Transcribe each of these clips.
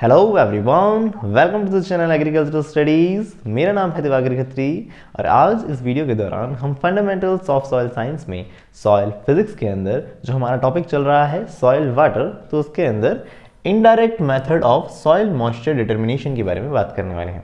Hello everyone welcome to the channel agricultural studies मेरा नाम है दिवागर खत्री और आज इस वीडियो के दौरान हम फंडामेंटल्स ऑफ सॉयल साइंस में सॉयल फिजिक्स के अंदर जो हमारा टॉपिक चल रहा है सॉयल वाटर तो उसके अंदर indirect method of soil moisture determination के बारे में बात करने वाले हैं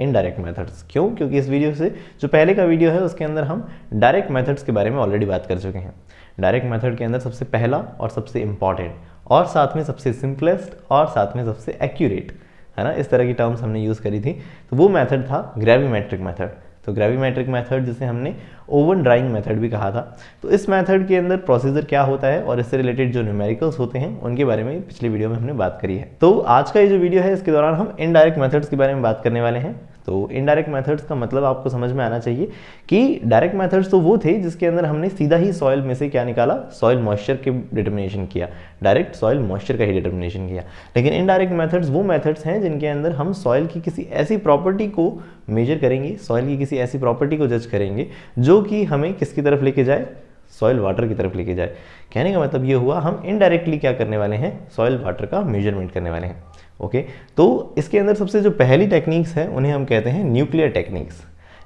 इनडायरेक्ट मैथड्स क्यों क्योंकि इस वीडियो से जो पहले का वीडियो है उसके अंदर हम डायरेक्ट मैथड्स के बारे में ऑलरेडी बात कर चुके हैं डायरेक्ट मैथड के अंदर सबसे पहला और सबसे इम्पॉर्टेंट और साथ में सबसे सिंपलेस्ट और साथ में सबसे एक्यूरेट है ना इस तरह की टर्म्स हमने यूज़ करी थी तो वो मेथड था ग्रेविमेट्रिक मेथड तो ग्रेविमेट्रिक मेथड जिसे हमने ओवन ड्राइंग मेथड भी कहा था तो इस मेथड के अंदर प्रोसीजर क्या होता है और इससे रिलेटेड जो न्यूमेरिकल्स होते हैं उनके बारे में पिछली वीडियो में हमने बात करी है तो आज का ये जो वीडियो है इसके दौरान हम इनडायरेक्ट मेथड्स के बारे में बात करने वाले हैं तो इनडायरेक्ट मेथड्स का मतलब आपको समझ में आना चाहिए कि डायरेक्ट मेथड्स तो वो थे जिसके अंदर हमने सीधा ही सॉइल में से क्या निकाला सॉइल मॉइस्चर के डिटर्मिनेशन किया डायरेक्ट सॉयल मॉइस्चर का ही डिटर्मिनेशन किया लेकिन इनडायरेक्ट मेथड्स वो मेथड्स हैं जिनके अंदर हम सॉइल की किसी ऐसी प्रॉपर्टी को मेजर करेंगे सॉइल की किसी ऐसी प्रॉपर्टी को जज करेंगे जो कि हमें किसकी तरफ लेके जाए सॉयल वाटर की तरफ लेके जाए कहने का मतलब ये हुआ हम इनडायरेक्टली क्या करने वाले हैं सॉयल वाटर का मेजरमेंट करने वाले हैं ओके तो इसके अंदर सबसे जो पहली टेक्निक्स है उन्हें हम कहते हैं न्यूक्लियर टेक्निक्स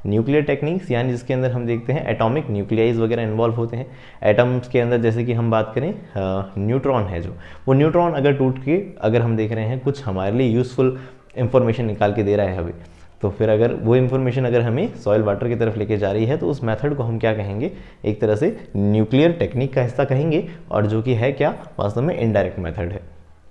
न्यूक्लियर टेक्निक्स यानी जिसके अंदर हम देखते हैं एटॉमिक न्यूक्लियाइज वगैरह इन्वॉल्व होते हैं एटम्स के अंदर जैसे कि हम बात करें न्यूट्रॉन है जो वो न्यूट्रॉन अगर टूट के अगर हम देख रहे हैं कुछ हमारे लिए यूज़फुल इन्फॉर्मेशन निकाल के दे रहा है अभी तो फिर अगर वो इन्फॉर्मेशन अगर हमें सॉयल वाटर की तरफ लेके जा रही है तो उस मेथड को हम क्या कहेंगे एक तरह से न्यूक्लियर टेक्निक का हिस्सा कहेंगे और जो कि है क्या वास्तव में इनडायरेक्ट मेथड है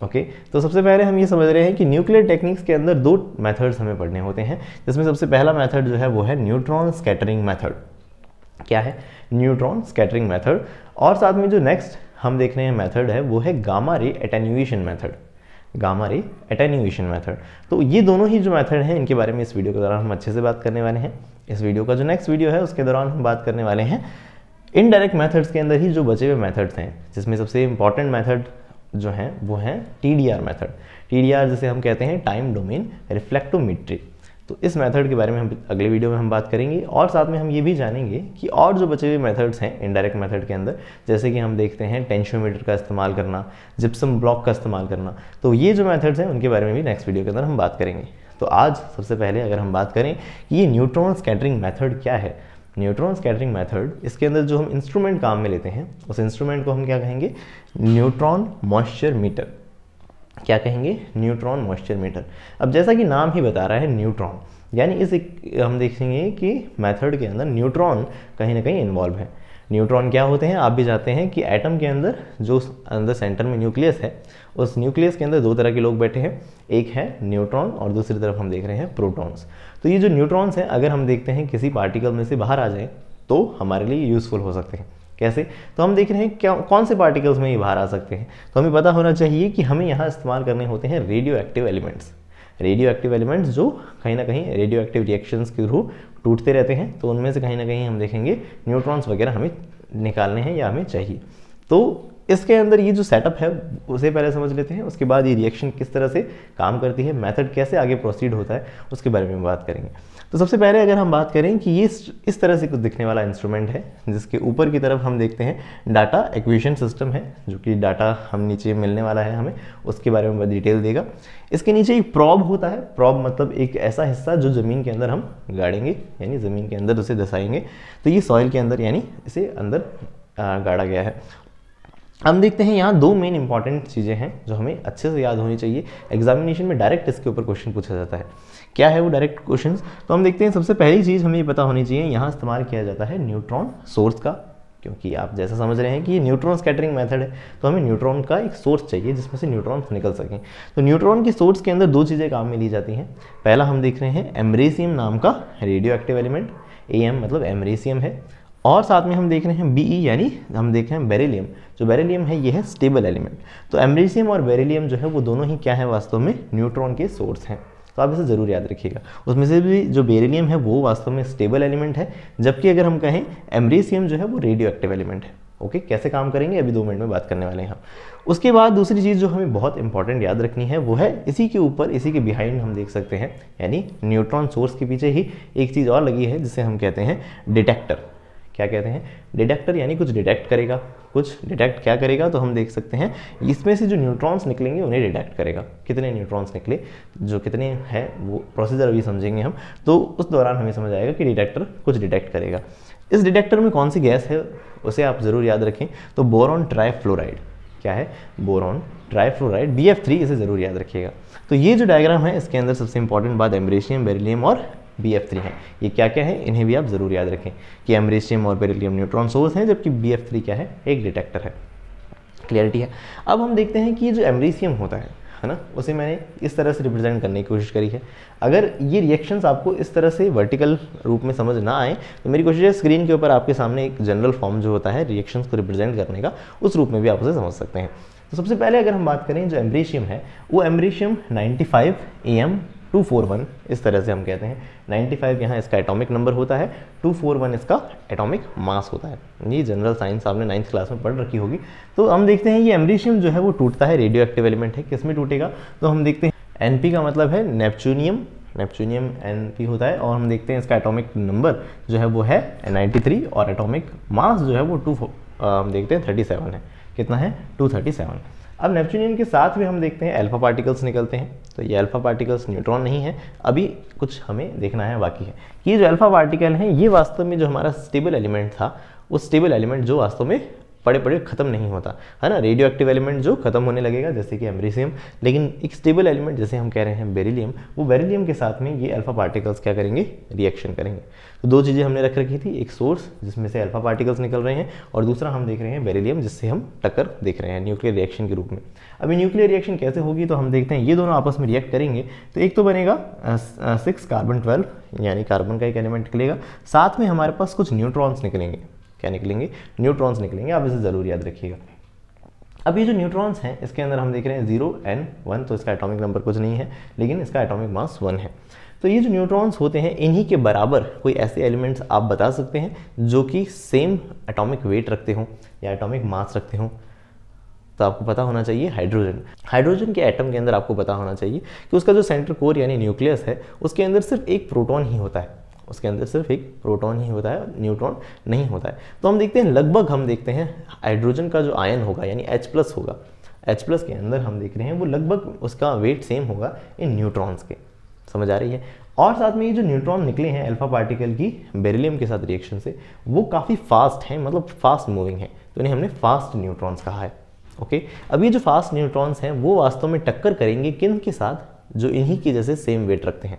ओके तो सबसे पहले हम ये समझ रहे हैं कि न्यूक्लियर टेक्निक्स के अंदर दो मेथड्स हमें पढ़ने होते हैं जिसमें सबसे पहला मैथड जो है वो है न्यूट्रॉन स्कैटरिंग मैथड क्या है न्यूट्रॉन स्कैटरिंग मैथड और साथ में जो नेक्स्ट हम देख रहे हैं मैथड है वो है gamma ray attenuation method gamma ray attenuation method तो ये दोनों ही जो मेथड हैं इनके बारे में इस वीडियो के दौरान हम अच्छे से बात करने वाले हैं इस वीडियो का जो नेक्स्ट वीडियो है उसके दौरान हम बात करने वाले हैं इनडायरेक्ट मेथड्स के अंदर ही जो बचे हुए मेथड्स हैं जिसमें सबसे इंपॉर्टेंट मेथड जो हैं वो हैं T D R method T D R जिसे हम कहते हैं टाइम डोमेन रिफ्लेक्टोमीट्री तो इस मेथड के बारे में हम अगले वीडियो में हम बात करेंगे और साथ में हम ये भी जानेंगे कि और जो बचे हुए मेथड्स हैं इनडायरेक्ट मेथड के अंदर जैसे कि हम देखते हैं टेंशोमीटर का इस्तेमाल करना जिप्सम ब्लॉक का इस्तेमाल करना तो ये जो मेथड्स हैं उनके बारे में भी नेक्स्ट वीडियो के अंदर हम बात करेंगे तो आज सबसे पहले अगर हम बात करें कि ये न्यूट्रॉन स्कैटरिंग मैथड क्या है न्यूट्रॉन स्कैटरिंग मेथड इसके अंदर जो हम इंस्ट्रूमेंट काम में लेते हैं उस इंस्ट्रूमेंट को हम क्या कहेंगे न्यूट्रॉन मॉइस्चर मीटर क्या कहेंगे न्यूट्रॉन मॉइस्चर मीटर अब जैसा कि नाम ही बता रहा है न्यूट्रॉन यानी इस एक हम देखेंगे कि मेथड के अंदर न्यूट्रॉन कहीं ना कहीं इन्वॉल्व है न्यूट्रॉन क्या होते हैं आप भी जानते हैं कि एटम के अंदर जो अंदर सेंटर में न्यूक्लियस है उस न्यूक्लियस के अंदर दो तरह के लोग बैठे हैं एक है न्यूट्रॉन और दूसरी तरफ हम देख रहे हैं प्रोटॉन्स तो ये जो न्यूट्रॉन्स हैं अगर हम देखते हैं किसी पार्टिकल में से बाहर आ जाए तो हमारे लिए यूज़फुल हो सकते हैं कैसे तो हम देख रहे हैं क्या कौन से पार्टिकल्स में ये बाहर आ सकते हैं तो हमें पता होना चाहिए कि हमें यहाँ इस्तेमाल करने होते हैं radioactive elements radioactive elements जो कहीं ना कहीं रेडियो एक्टिव रिएक्शंस के थ्रू टूटते रहते हैं तो उनमें से कहीं ना कहीं हम देखेंगे न्यूट्रॉन्स वगैरह हमें निकालने हैं या हमें चाहिए तो इसके अंदर ये जो सेटअप है उसे पहले समझ लेते हैं उसके बाद ये रिएक्शन किस तरह से काम करती है मेथड कैसे आगे प्रोसीड होता है उसके बारे में बात करेंगे तो सबसे पहले अगर हम बात करें कि ये इस तरह से कुछ दिखने वाला इंस्ट्रूमेंट है जिसके ऊपर की तरफ हम देखते हैं डाटा एक्विशन सिस्टम है जो कि डाटा हम नीचे मिलने वाला है हमें उसके बारे में डिटेल देगा इसके नीचे एक प्रॉब होता है प्रॉब मतलब एक ऐसा हिस्सा जो ज़मीन के अंदर हम गाड़ेंगे यानी ज़मीन के अंदर उसे दसाएंगे तो ये सॉइल के अंदर यानी इसे अंदर गाड़ा गया है हम देखते हैं यहाँ दो मेन इंपॉर्टेंट चीज़ें हैं जो हमें अच्छे से याद होनी चाहिए एग्जामिनेशन में डायरेक्ट इसके ऊपर क्वेश्चन पूछा जाता है क्या है वो डायरेक्ट क्वेश्चन तो हम देखते हैं सबसे पहली चीज़ हमें ये पता होनी चाहिए यहाँ इस्तेमाल किया जाता है न्यूट्रॉन सोर्स का क्योंकि आप जैसा समझ रहे हैं कि ये न्यूट्रॉन स्कैटरिंग मेथड है तो हमें न्यूट्रॉन का एक सोर्स चाहिए जिसमें से न्यूट्रॉन्स निकल सकें तो न्यूट्रॉन की सोर्स के अंदर दो चीज़ें काम में ली जाती हैं पहला हम देख रहे हैं एमरेसियम नाम का रेडियो एक्टिव एलिमेंट ए मतलब एमरेसियम है और साथ में हम देख रहे हैं बी ई e, यानी हम देख रहे हैं बेरेलियम जो बेरेलियम है ये है स्टेबल एलिमेंट तो एमरीसियम और बेरेलियम जो है वो दोनों ही क्या है वास्तव में न्यूट्रॉन के सोर्स हैं तो आप इसे ज़रूर याद रखिएगा उसमें से भी जो बेरेलियम है वो वास्तव में स्टेबल एलिमेंट है जबकि अगर हम कहें एमरीसियम जो है वो रेडियो एक्टिव एलिमेंट है ओके कैसे काम करेंगे अभी दो मिनट में बात करने वाले हैं हम उसके बाद दूसरी चीज़ जो हमें बहुत इंपॉर्टेंट याद रखनी है वो है इसी के ऊपर इसी के बिहाइंड हम देख सकते हैं यानी न्यूट्रॉन सोर्स के पीछे ही एक चीज़ और लगी है जिसे हम कहते हैं डिटेक्टर क्या कहते हैं डिटेक्टर यानी कुछ डिटेक्ट करेगा कुछ डिटेक्ट क्या करेगा तो हम देख सकते हैं इसमें से जो न्यूट्रॉन्स निकलेंगे उन्हें डिटेक्ट करेगा कितने न्यूट्रॉन्स निकले जो कितने हैं वो प्रोसीजर अभी समझेंगे हम तो उस दौरान हमें समझ आएगा कि डिटेक्टर कुछ डिटेक्ट करेगा इस डिटेक्टर में कौन सी गैस है उसे आप ज़रूर याद रखें तो बोरॉन ट्राईफ्लोराइड क्या है boron trifluoride B F three इसे ज़रूर याद रखिएगा तो ये जो डायग्राम है इसके अंदर सबसे इंपॉर्टेंट बात एम्ब्रेशियम बेरिलियम और बी एफ थ्री है ये क्या क्या है इन्हें भी आप ज़रूर याद रखें कि एमरेशियम और बेरिलियम न्यूट्रॉन सोर्स हैं जबकि बी एफ थ्री क्या है एक डिटेक्टर है क्लियरिटी है अब हम देखते हैं कि जो एमरेशियम होता है है ना उसे मैंने इस तरह से रिप्रेजेंट करने की कोशिश करी है अगर ये रिएक्शंस आपको इस तरह से वर्टिकल रूप में समझ ना आए तो मेरी कोशिश है स्क्रीन के ऊपर आपके सामने एक जनरल फॉर्म जो होता है रिएक्शंस को रिप्रेजेंट करने का उस रूप में भी आप उसे समझ सकते हैं तो सबसे पहले अगर हम बात करें जो एम्ब्रेशियम है वो americium 95 M two four one इस तरह से हम कहते हैं नाइन्टी फाइव यहाँ इसका एटॉमिक नंबर होता है टू फोर वन इसका एटॉमिक मास होता है ये जनरल साइंस आपने नाइन्थ क्लास में पढ़ रखी होगी तो हम देखते हैं ये एमरीशियम जो है वो टूटता है रेडियो एक्टिव एलिमेंट है किसमें टूटेगा तो हम देखते हैं एनपी का मतलब है नेपचूनियम नेपचूनियम एन पी होता है और हम देखते हैं इसका एटॉमिक नंबर जो है वो है नाइन्टी और एटॉमिक मास जो है वो टू हम देखते हैं थर्टी है कितना है टू अब नेपच्यूनियन के साथ भी हम देखते हैं अल्फा पार्टिकल्स निकलते हैं तो ये अल्फा पार्टिकल्स न्यूट्रॉन नहीं है अभी कुछ हमें देखना है बाकी है ये जो अल्फा पार्टिकल हैं ये वास्तव में जो हमारा स्टेबल एलिमेंट था वो स्टेबल एलिमेंट जो वास्तव में पड़े पड़े खत्म नहीं होता है ना रेडियो एक्टिव एलिमेंट जो खत्म होने लगेगा जैसे कि एमरीसियम लेकिन एक स्टेबल एलिमेंट जैसे हम कह रहे हैं बेरिलियम वो बेरिलियम के साथ में ये अल्फा पार्टिकल्स क्या करेंगे रिएक्शन करेंगे तो दो चीज़ें हमने रख रखी थी एक सोर्स जिसमें से अल्फा पार्टिकल्स निकल रहे हैं और दूसरा हम देख रहे हैं बेरिलियम जिससे हम टक्कर देख रहे हैं न्यूक्लियर रिएक्शन के रूप में अभी न्यूक्लियर रिएक्शन कैसे होगी तो हम देखते हैं ये दोनों आपस में रिएक्ट करेंगे तो एक तो बनेगा सिक्स कार्बन ट्वेल्व यानी कार्बन का एक एलिमेंट निकलेगा साथ में हमारे पास कुछ न्यूट्रॉन्स निकलेंगे क्या निकलेंगे न्यूट्रॉन्स निकलेंगे आप इसे ज़रूर याद रखिएगा अब ये जो न्यूट्रॉन्स हैं इसके अंदर हम देख रहे हैं जीरो एन वन तो इसका एटॉमिक नंबर कुछ नहीं है लेकिन इसका एटॉमिक मास वन है तो ये जो न्यूट्रॉन्स होते हैं इन्हीं के बराबर कोई ऐसे एलिमेंट्स आप बता सकते हैं जो कि सेम एटॉमिक वेट रखते हों या एटॉमिक मास रखते हों तो आपको पता होना चाहिए हाइड्रोजन हाइड्रोजन के एटम के अंदर आपको पता होना चाहिए कि उसका जो सेंटर कोर यानी न्यूक्लियस है उसके अंदर सिर्फ एक प्रोटॉन ही होता है उसके अंदर सिर्फ एक प्रोटॉन ही होता है न्यूट्रॉन नहीं होता है तो हम देखते हैं लगभग हम देखते हैं हाइड्रोजन का जो आयन होगा यानी एच प्लस होगा एच प्लस के अंदर हम देख रहे हैं वो लगभग उसका वेट सेम होगा इन न्यूट्रॉन्स के समझ आ रही है और साथ में ये जो न्यूट्रॉन निकले हैं अल्फा पार्टिकल की बेरिलियम के साथ रिएक्शन से वो काफ़ी फास्ट हैं मतलब फास्ट मूविंग है तो इन्हें हमने फास्ट न्यूट्रॉन्स कहा है ओके अब ये जो फास्ट न्यूट्रॉन्स हैं वो वास्तव में टक्कर करेंगे किन के साथ जो इन्हीं के जैसे सेम वेट रखते हैं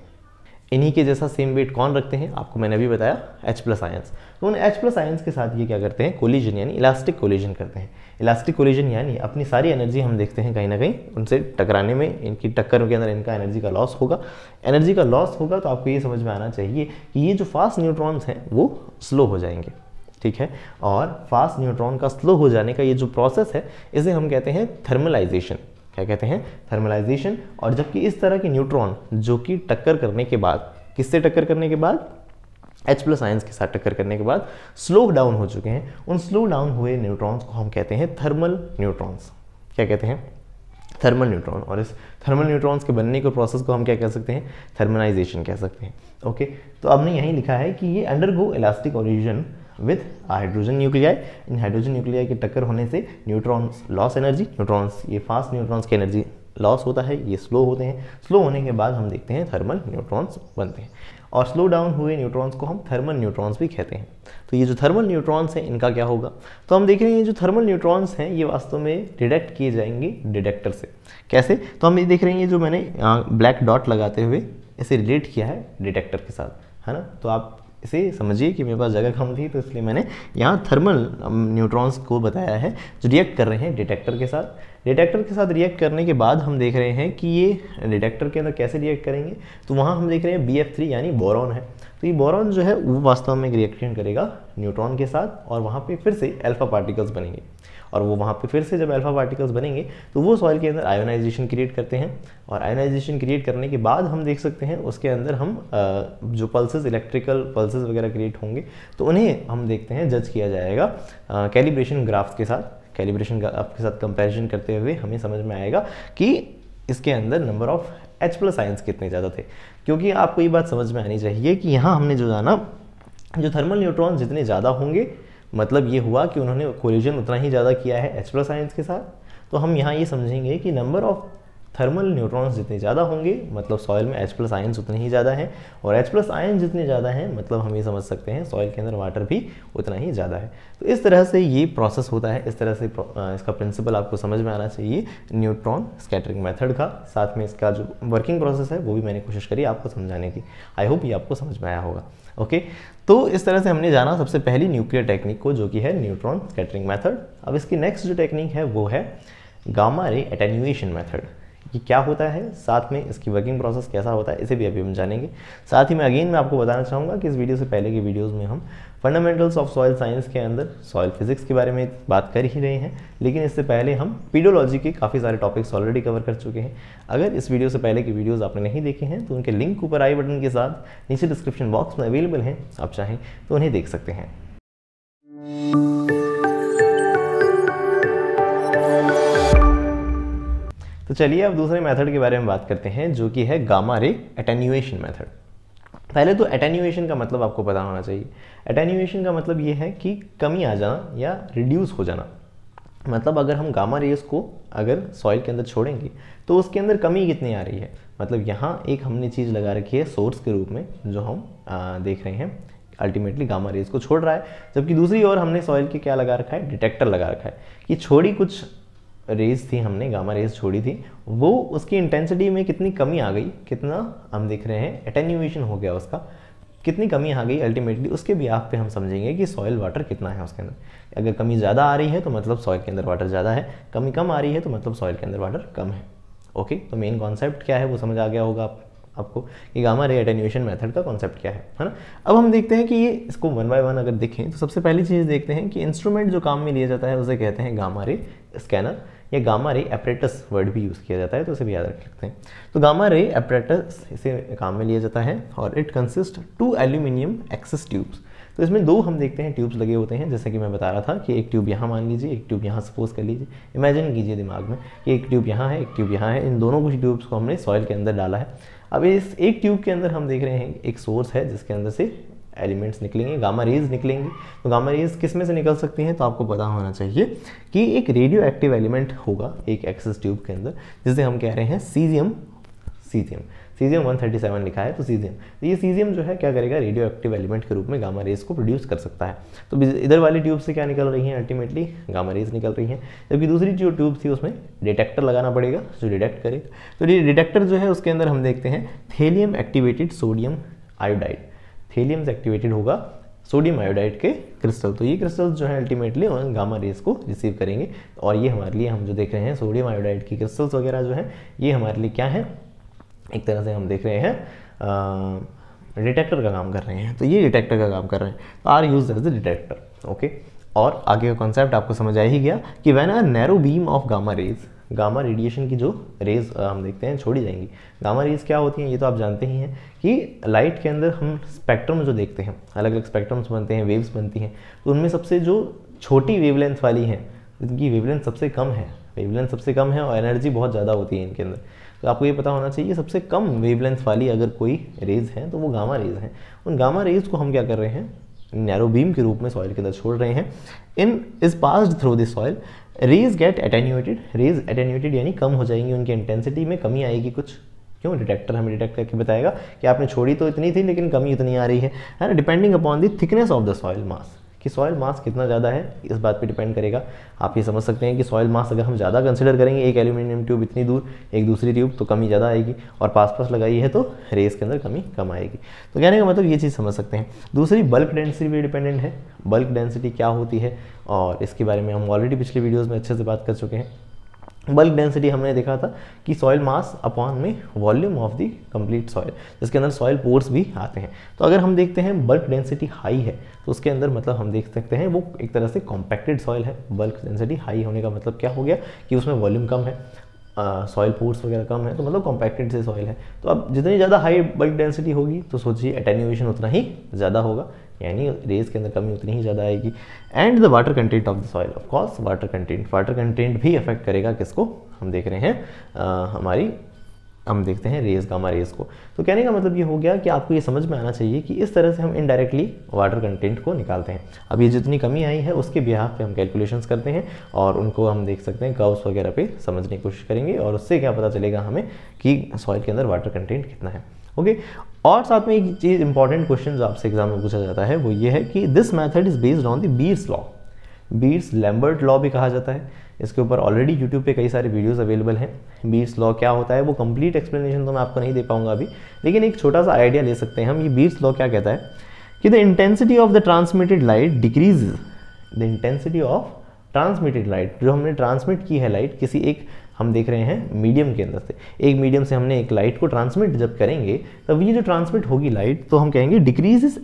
इन्हीं के जैसा सेम वेट कौन रखते हैं आपको मैंने अभी बताया H प्लस आयंस तो उन H प्लस आयंस के साथ ये क्या करते हैं कोलिजन यानी इलास्टिक कोलिजन करते हैं इलास्टिक कोलिजन यानी अपनी सारी एनर्जी हम देखते हैं कहीं ना कहीं उनसे टकराने में इनकी टक्कर के अंदर इनका एनर्जी का लॉस होगा एनर्जी का लॉस होगा तो आपको ये समझ में आना चाहिए कि ये जो फास्ट न्यूट्रॉन्स हैं वो स्लो हो जाएंगे ठीक है और फास्ट न्यूट्रॉन का स्लो हो जाने का ये जो प्रोसेस है इसे हम कहते हैं थर्मलाइजेशन क्या कहते हैं थर्मलाइजेशन और जबकि इस तरह के न्यूट्रॉन जो कि टक्कर करने के बाद किससे टक्कर करने के बाद एच प्लस आयंस के साथ टक्कर करने के बाद स्लो डाउन हो चुके हैं उन स्लो डाउन हुए न्यूट्रॉन्स को हम कहते हैं थर्मल न्यूट्रॉन्स क्या कहते हैं थर्मल न्यूट्रॉन और इस थर्मल न्यूट्रॉन्स के बनने के प्रोसेस को हम क्या कह सकते हैं थर्मलाइजेशन कह सकते हैं ओके तो आपने यहीं लिखा है कि ये undergo elastic origin with hydrogen nuclei in hydrogen nuclei के टक्कर होने से न्यूट्रॉन्स लॉस एनर्जी न्यूट्रॉन्स ये फास्ट न्यूट्रॉन्स की एनर्जी लॉस होता है ये स्लो होते हैं स्लो होने के बाद हम देखते हैं थर्मल न्यूट्रॉन्स बनते हैं और स्लो डाउन हुए न्यूट्रॉन्स को हम थर्मल न्यूट्रॉन्स भी कहते हैं तो ये जो थर्मल न्यूट्रॉन्स हैं इनका क्या होगा तो हम देख रहे हैं ये जो थर्मल न्यूट्रॉन्स हैं ये वास्तव में डिडेक्ट किए जाएंगे डिडेक्टर से कैसे तो हम ये देख रहे हैं ये जो मैंने ब्लैक डॉट लगाते हुए इसे रिलेट किया है डिटेक्टर के साथ है ना तो आप इसे समझिए कि मेरे पास जगह कम थी तो इसलिए मैंने यहाँ थर्मल न्यूट्रॉन्स को बताया है जो रिएक्ट कर रहे हैं डिटेक्टर के साथ डिटेक्टर के साथ रिएक्ट करने के बाद हम देख रहे हैं कि ये डिटेक्टर के अंदर कैसे रिएक्ट करेंगे तो वहाँ हम देख रहे हैं बी यानी बोरॉन है तो ये बोरॉन जो है वो वास्तव में रिएक्शन करेगा न्यूट्रॉन के साथ और वहाँ पर फिर से एल्फ़ा पार्टिकल्स बनेंगे और वो वहाँ पे फिर से जब अल्फ़ा पार्टिकल्स बनेंगे तो वो सॉइल के अंदर आयोनाइजेशन क्रिएट करते हैं और आयोनाइजेशन क्रिएट करने के बाद हम देख सकते हैं उसके अंदर हम जो पल्सेस इलेक्ट्रिकल पल्सेस वगैरह क्रिएट होंगे तो उन्हें हम देखते हैं जज किया जाएगा कैलिब्रेशन ग्राफ्स के साथ कैलिब्रेशन ग्राफ के साथ कंपेरिजन करते हुए हमें समझ में आएगा कि इसके अंदर number of H plus ions कितने ज़्यादा थे क्योंकि आपको ये बात समझ में आनी चाहिए कि यहाँ हमने जो जाना जो थर्मल न्यूट्रॉन जितने ज़्यादा होंगे मतलब ये हुआ कि उन्होंने कोलिजन उतना ही ज़्यादा किया है एच प्लस आइंस के साथ तो हम यहाँ ये समझेंगे कि नंबर ऑफ थर्मल न्यूट्रॉन्स जितने ज़्यादा होंगे मतलब सॉयल में एच प्लस आयन्स उतने ही ज़्यादा हैं और एच प्लस आयन जितने ज़्यादा हैं मतलब हम ये समझ सकते हैं सॉयल के अंदर वाटर भी उतना ही ज़्यादा है तो इस तरह से ये प्रोसेस होता है इस तरह से इसका प्रिंसिपल आपको समझ में आना चाहिए न्यूट्रॉन स्कैटरिंग मैथड का साथ में इसका जो वर्किंग प्रोसेस है वो भी मैंने कोशिश करी आपको समझाने की आई होप ये आपको समझ में आया होगा ओके तो इस तरह से हमने जाना सबसे पहली न्यूक्लियर टेक्निक को जो कि है न्यूट्रॉन स्कैटरिंग मैथड अब इसकी नेक्स्ट जो टेक्निक है वो है गामा रे एटेन्यूएशन मैथड कि क्या होता है साथ में इसकी वर्किंग प्रोसेस कैसा होता है इसे भी अभी हम जानेंगे साथ ही मैं अगेन मैं आपको बताना चाहूँगा कि इस वीडियो से पहले की वीडियोज़ में हम फंडामेंटल्स ऑफ सॉयल साइंस के अंदर सॉयल फिजिक्स के बारे में बात कर ही रहे हैं लेकिन इससे पहले हम पीडोलॉजी के काफ़ी सारे टॉपिक्स ऑलरेडी कवर कर चुके हैं अगर इस वीडियो से पहले की वीडियोस आपने नहीं देखे हैं तो उनके लिंक ऊपर आई बटन के साथ नीचे डिस्क्रिप्शन बॉक्स में अवेलेबल हैं आप चाहें तो उन्हें देख सकते हैं तो चलिए अब दूसरे मेथड के बारे में बात करते हैं जो कि है गामा रे एटेन्यूएशन मेथड पहले तो एटेन्यूएशन का मतलब आपको पता होना चाहिए एटेन्यूएशन का मतलब ये है कि कमी आ जाना या रिड्यूस हो जाना मतलब अगर हम गामा रेस को अगर सॉइल के अंदर छोड़ेंगे तो उसके अंदर कमी कितनी आ रही है मतलब यहाँ एक हमने चीज़ लगा रखी है सोर्स के रूप में जो हम आ, देख रहे हैं अल्टीमेटली गामा रेज को छोड़ रहा है जबकि दूसरी ओर हमने सॉइल के क्या लगा रखा है डिटेक्टर लगा रखा है कि छोड़ी कुछ रेज थी हमने गामा रेज छोड़ी थी वो उसकी इंटेंसिटी में कितनी कमी आ गई कितना हम देख रहे हैं एटेन्यूएशन हो गया उसका कितनी कमी आ गई अल्टीमेटली उसके भी आप पे हम समझेंगे कि सॉयल वाटर कितना है उसके अंदर अगर कमी ज़्यादा आ रही है तो मतलब सॉयल के अंदर वाटर ज़्यादा है कमी कम आ रही है तो मतलब सॉयल के अंदर वाटर कम है ओके तो मेन कॉन्सेप्ट क्या है वो समझ आ गया होगा आपको आपको कि गामा रे एटेन्यूएशन मेथड का कॉन्सेप्ट क्या है है ना अब हम देखते हैं कि ये इसको वन बाय वन अगर देखें तो सबसे पहली चीज़ देखते हैं कि इंस्ट्रूमेंट जो काम में लिया जाता है उसे कहते हैं गामा रे स्कैनर या गामा रे एपरेटस वर्ड भी यूज़ किया जाता है तो उसे भी याद रख सकते हैं तो गामा रे एपरेटस इसे काम में लिया जाता है और it consist to aluminium access tubes तो इसमें दो हम देखते हैं ट्यूब्स लगे होते हैं जैसा कि मैं बता रहा था कि एक ट्यूब यहाँ मान लीजिए एक ट्यूब यहाँ सपोज कर लीजिए इमेजिन कीजिए दिमाग में कि एक ट्यूब यहाँ है एक ट्यूब यहाँ है इन दोनों कुछ ट्यूब्स को हमने सॉइल के अंदर डाला है अब इस एक ट्यूब के अंदर हम देख रहे हैं एक सोर्स है जिसके अंदर से एलिमेंट्स निकलेंगे गामा रेज निकलेंगी तो गामा रेज किस में से निकल सकती हैं तो आपको पता होना चाहिए कि एक रेडियो एक्टिव एलिमेंट होगा एक एक्सेस ट्यूब के अंदर जिसे हम कह रहे हैं सीजियम सीजियम सीजियम 137 लिखा है तो सीजियम तो ये सीजियम जो है क्या करेगा रेडियो एक्टिव एलिमेंट के रूप में गामा रेज को प्रोड्यूस कर सकता है तो इधर वाली ट्यूब से क्या निकल रही है अल्टीमेटली गामा रेज निकल रही है जबकि दूसरी जो ट्यूब थी उसमें डिटेक्टर लगाना पड़ेगा जो डिटेक्ट करे तो ये डिटेक्टर जो है उसके अंदर हम देखते हैं thallium activated sodium iodide thallium से एक्टिवेटेड होगा सोडियम आयोडाइड के क्रिस्टल तो ये क्रिस्टल्स जो है अल्टीमेटली उन गामा रेस को रिसीव करेंगे और ये हमारे लिए हम जो देख रहे हैं सोडियम आयोडाइड की क्रिस्टल्स वगैरह जो है ये हमारे लिए क्या है एक तरह से हम देख रहे हैं डिटेक्टर का काम कर रहे हैं तो ये डिटेक्टर का काम कर रहे हैं तो are use as the detector okay और आगे का कॉन्सेप्ट आपको समझ आ ही गया कि when are narrow beam of gamma rays gamma radiation की जो रेज हम देखते हैं छोड़ी जाएंगी गामा रेज क्या होती हैं ये तो आप जानते ही हैं कि लाइट के अंदर हम स्पेक्ट्रम जो देखते हैं अलग अलग स्पेक्ट्रम्स बनते हैं वेव्स बनती हैं तो उनमें सबसे जो छोटी वेवलेंथ वाली हैं जिनकी वेवलेंथ सबसे कम है वेवलेंथ सबसे कम है और एनर्जी बहुत ज़्यादा होती है इनके अंदर तो आपको ये पता होना चाहिए सबसे कम वेवलेंथ वाली अगर कोई रेज है तो वो गामा रेज हैं उन गामा रेज को हम क्या कर रहे हैं नैरो बीम के रूप में सॉइल के अंदर छोड़ रहे हैं in is passed through this soil rays get attenuated rays attenuated यानी कम हो जाएंगी उनकी इंटेंसिटी में कमी आएगी कुछ क्यों डिटेक्टर हमें डिटेक्ट करके बताएगा कि आपने छोड़ी तो इतनी थी लेकिन कमी इतनी आ रही है है ना depending upon the thickness of the soil mass कि सॉयल मास कितना ज़्यादा है इस बात पे डिपेंड करेगा आप ये समझ सकते हैं कि सॉयल मास अगर हम ज़्यादा कंसिडर करेंगे एक एल्यूमिनियम ट्यूब इतनी दूर एक दूसरी ट्यूब तो कमी ज़्यादा आएगी और पास पास लगाई है तो रेस के अंदर कमी कम आएगी तो कहने का मतलब ये चीज़ समझ सकते हैं दूसरी बल्क डेंसिटी पर डिपेंडेंट है बल्क डेंसिटी क्या होती है और इसके बारे में हम ऑलरेडी पिछले वीडियोज़ में अच्छे से बात कर चुके हैं बल्क डेंसिटी हमने देखा था कि सॉयल मास अपॉन में volume of the complete soil जिसके अंदर सॉयल पोर्स भी आते हैं तो अगर हम देखते हैं बल्क डेंसिटी हाई है तो उसके अंदर मतलब हम देख सकते हैं वो एक तरह से कॉम्पैक्टेड सॉयल है बल्क डेंसिटी हाई होने का मतलब क्या हो गया कि उसमें वॉल्यूम कम है सॉयल पोर्स वगैरह कम है तो मतलब कॉम्पैक्टेड से सॉयल है तो अब जितनी ज़्यादा हाई बल्क डेंसिटी होगी तो सोचिए एटेन्यूएशन उतना ही ज़्यादा होगा यानी रेज के अंदर कमी उतनी ही ज़्यादा आएगी and the water content of the soil of water content water content भी अफेक्ट करेगा किसको हम देख रहे हैं आ, हमारी हम देखते हैं रेज का हमारे को तो कहने का मतलब ये हो गया कि आपको ये समझ में आना चाहिए कि इस तरह से हम इनडायरेक्टली वाटर कंटेंट को निकालते हैं अब ये जितनी कमी आई है उसके बिहाफ पे हम कैलकुलेशंस करते हैं और उनको हम देख सकते हैं कर्व्स वगैरह पे समझने की कोशिश करेंगे और उससे क्या पता चलेगा हमें कि सॉइल के अंदर वाटर कंटेंट कितना है ओके और साथ में एक चीज़ इंपॉर्टेंट क्वेश्चन आपसे एग्जाम में पूछा जाता है वो ये है कि this method is based on the Beer's law Beer's Lambert law भी कहा जाता है इसके ऊपर ऑलरेडी यूट्यूब पे कई सारे वीडियोस अवेलेबल हैं बीर्स लॉ क्या होता है वो कंप्लीट एक्सप्लेनेशन तो मैं आपको नहीं दे पाऊंगा अभी लेकिन एक छोटा सा आइडिया ले सकते हैं हम ये बीर्स लॉ क्या कहता है कि the intensity of the transmitted light decrease the intensity of transmitted light जो हमने ट्रांसमिट की है लाइट किसी एक हम देख रहे हैं मीडियम के अंदर से एक मीडियम से हमने एक लाइट को ट्रांसमिट जब करेंगे तब ये जो ट्रांसमिट होगी लाइट तो हम कहेंगे डिक्रीज इज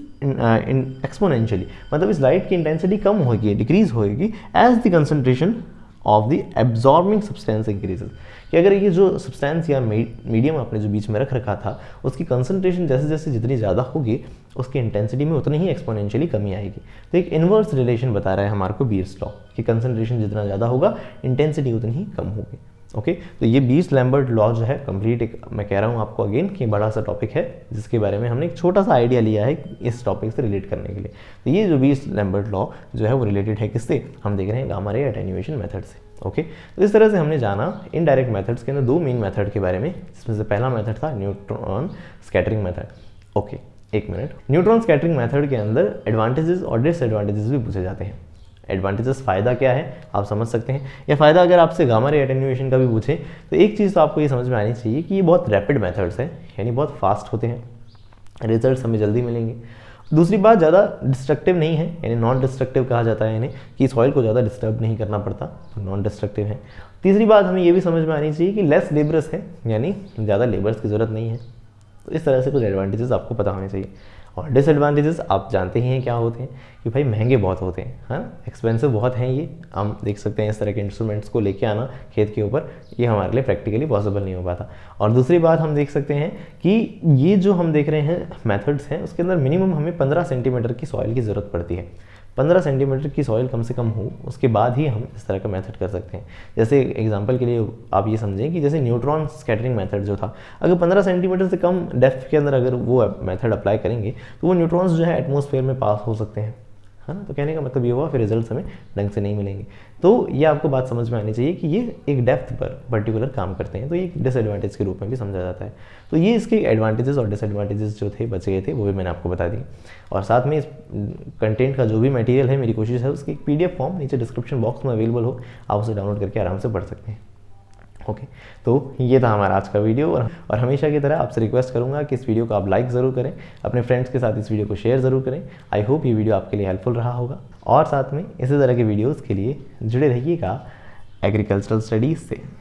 एक्सपोनेंशियली मतलब इस लाइट की इंटेंसिटी कम होगी डिक्रीज होगी as the concentration of the absorbing substance increase कि अगर ये जो सब्सटेंस या मीडियम आपने जो बीच में रख रखा था उसकी कंसनट्रेशन जैसे जैसे जितनी ज़्यादा होगी उसकी इंटेंसिटी में उतनी ही एक्सपोनेंशियली कमी आएगी तो एक इन्वर्स रिलेशन बता रहा है हमारे को बीर लॉ कि कंसनट्रेशन जितना ज़्यादा होगा इंटेंसिटी उतनी ही कम होगी ओके okay? तो ये बीस लैम्बर्ट लॉ जो है कंप्लीट एक मैं कह रहा हूँ आपको अगेन कि बड़ा सा टॉपिक है जिसके बारे में हमने एक छोटा सा आइडिया लिया है इस टॉपिक से रिलेट करने के लिए तो ये जो बीस लैम्बर्ट लॉ जो है वो रिलेटेड है किससे हम देख रहे हैं गामा रे अटेन्यूएशन मेथड से ओके तो इस तरह से हमने जाना इनडायरेक्ट मैथड्स के अंदर दो मेन मैथड के बारे में जिसमें से पहला मैथड था न्यूट्रॉन स्कैटरिंग मैथड ओके एक मिनट न्यूट्रॉन स्कैटरिंग मैथड के अंदर एडवांटेजेस और डिसएडवांटेजेस भी पूछे जाते हैं एडवांटेजेस फ़ायदा क्या है आप समझ सकते हैं या फ़ायदा अगर आपसे गामा रे एटेन्यूएशन का भी पूछे तो एक चीज़ तो आपको ये समझ में आनी चाहिए कि ये बहुत रैपिड मेथड्स हैं यानी बहुत फास्ट होते हैं रिजल्ट हमें जल्दी मिलेंगे दूसरी बात ज़्यादा डिस्ट्रक्टिव नहीं है यानी नॉन डिस्ट्रक्टिव कहा जाता है यानी कि सॉइल को ज़्यादा डिस्टर्ब नहीं करना पड़ता तो नॉन डिस्ट्रक्टिव है तीसरी बात हमें ये भी समझ में आनी चाहिए कि लेस लेबरस है यानी ज़्यादा लेबर्स की ज़रूरत नहीं है तो इस तरह से कुछ एडवांटेजेस आपको पता होने चाहिए और डिसएडवांटेजेस आप जानते ही हैं क्या होते हैं कि भाई महंगे बहुत होते हैं है ना एक्सपेंसिव बहुत हैं ये हम देख सकते हैं इस तरह के इंस्ट्रूमेंट्स को लेके आना खेत के ऊपर ये हमारे लिए प्रैक्टिकली पॉसिबल नहीं हो पाता और दूसरी बात हम देख सकते हैं कि ये जो हम देख रहे हैं मैथड्स हैं उसके अंदर मिनिमम हमें पंद्रह सेंटीमीटर की सॉइल की ज़रूरत पड़ती है 15 सेंटीमीटर की सॉइल कम से कम हो उसके बाद ही हम इस तरह का मेथड कर सकते हैं जैसे एग्जांपल के लिए आप ये समझें कि जैसे न्यूट्रॉन स्कैटरिंग मेथड जो था अगर 15 सेंटीमीटर से कम डेप्थ के अंदर अगर वो मेथड अप्लाई करेंगे तो वो न्यूट्रॉन्स जो है एटमोसफेयर में पास हो सकते हैं है हाँ, ना तो कहने का मतलब ये हुआ फिर रिजल्ट हमें ढंग से नहीं मिलेंगे तो ये आपको बात समझ में आनी चाहिए कि ये एक डेप्थ पर पर्टिकुलर काम करते हैं तो ये डिसएडवांटेज के रूप में भी समझा जाता है तो ये इसके एडवांटेजेस और डिसएडवांटेजेस जो थे बचे गए थे वो भी मैंने आपको बता दी और साथ में इस कंटेंट का जो भी मटेरियल है मेरी कोशिश है उसकी एक एफ फॉर्म नीचे डिस्क्रिप्शन बॉक्स में अवेलेबल हो आप उसे डाउनलोड करके आराम से पढ़ सकते हैं ओके okay, तो ये था हमारा आज का वीडियो और, और हमेशा की तरह आपसे रिक्वेस्ट करूंगा कि इस वीडियो को आप लाइक ज़रूर करें अपने फ्रेंड्स के साथ इस वीडियो को शेयर ज़रूर करें आई होप ये वीडियो आपके लिए हेल्पफुल रहा होगा और साथ में इसी तरह के वीडियोज़ के लिए जुड़े रहिएगा एग्रीकल्चरल स्टडीज़ से